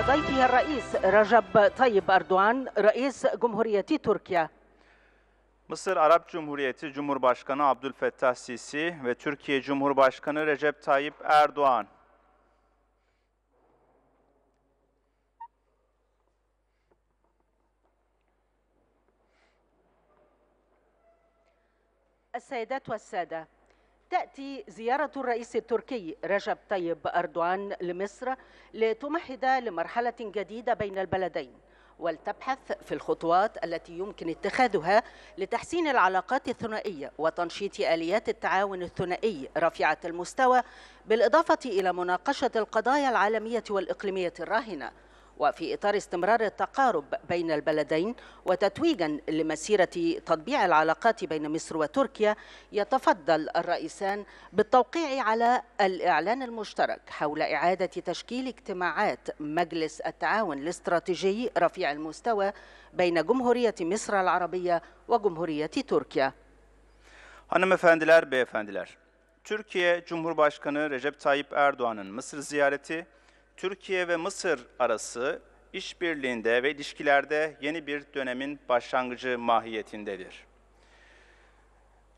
مع ضيفه الرئيس رجب طيب Erdoğan, رئيس جمهورية تركيا. Mısır Arap Cumhuriyeti Cumhurbaşkanı Abdülfettah Sisi ve Türkiye Cumhurbaşkanı Recep Tayyip Erdoğan السيدات والسادة تأتي زيارة الرئيس التركي رجب طيب أردوان لمصر لتمهد لمرحلة جديدة بين البلدين ولتبحث في الخطوات التي يمكن اتخاذها لتحسين العلاقات الثنائيه وتنشيط اليات التعاون الثنائي رفيعه المستوى بالاضافه الى مناقشه القضايا العالميه والاقليميه الراهنه وفي إطار استمرار التقارب بين البلدين وتتويجا لمسيرة تطبيع العلاقات بين مصر وتركيا يتفضل الرئيسان بالتوقيع على الإعلان المشترك حول إعادة تشكيل اجتماعات مجلس التعاون الاستراتيجي رفيع المستوى بين جمهورية مصر العربية وجمهورية تركيا Hanımefendiler, beyefendiler, Türkiye Cumhurbaşkanı Recep Tayyip Erdoğan'ın Mısır ziyareti Türkiye ve Mısır arası işbirliğinde ve ilişkilerde yeni bir dönemin başlangıcı mahiyetindedir.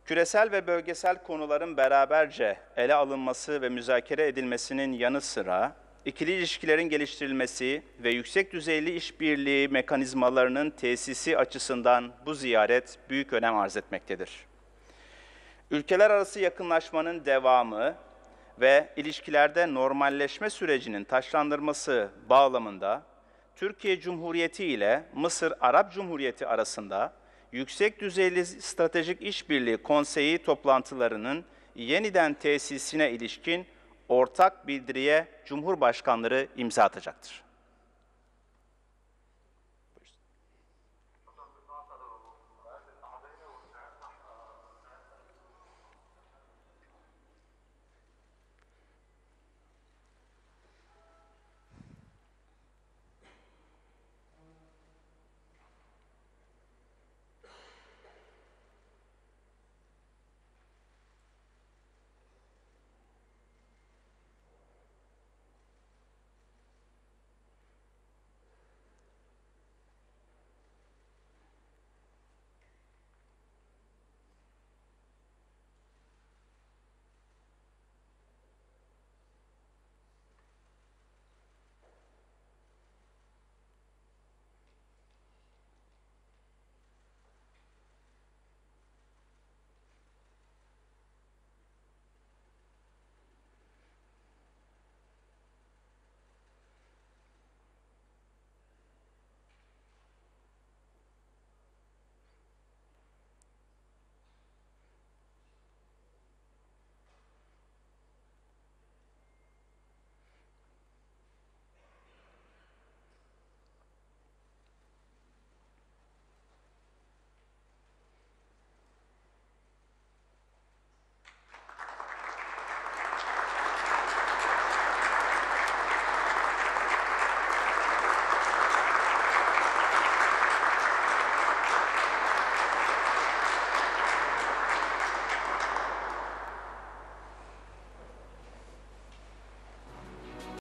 Küresel ve bölgesel konuların beraberce ele alınması ve müzakere edilmesinin yanı sıra ikili ilişkilerin geliştirilmesi ve yüksek düzeyli işbirliği mekanizmalarının tesisi açısından bu ziyaret büyük önem arz etmektedir. Ülkeler arası yakınlaşmanın devamı ve ilişkilerde normalleşme sürecinin taşlandırması bağlamında Türkiye Cumhuriyeti ile Mısır Arap Cumhuriyeti arasında yüksek düzeyli stratejik İşbirliği konseyi toplantılarının yeniden tesisine ilişkin ortak bildiriye Cumhurbaşkanları imza atacaktır.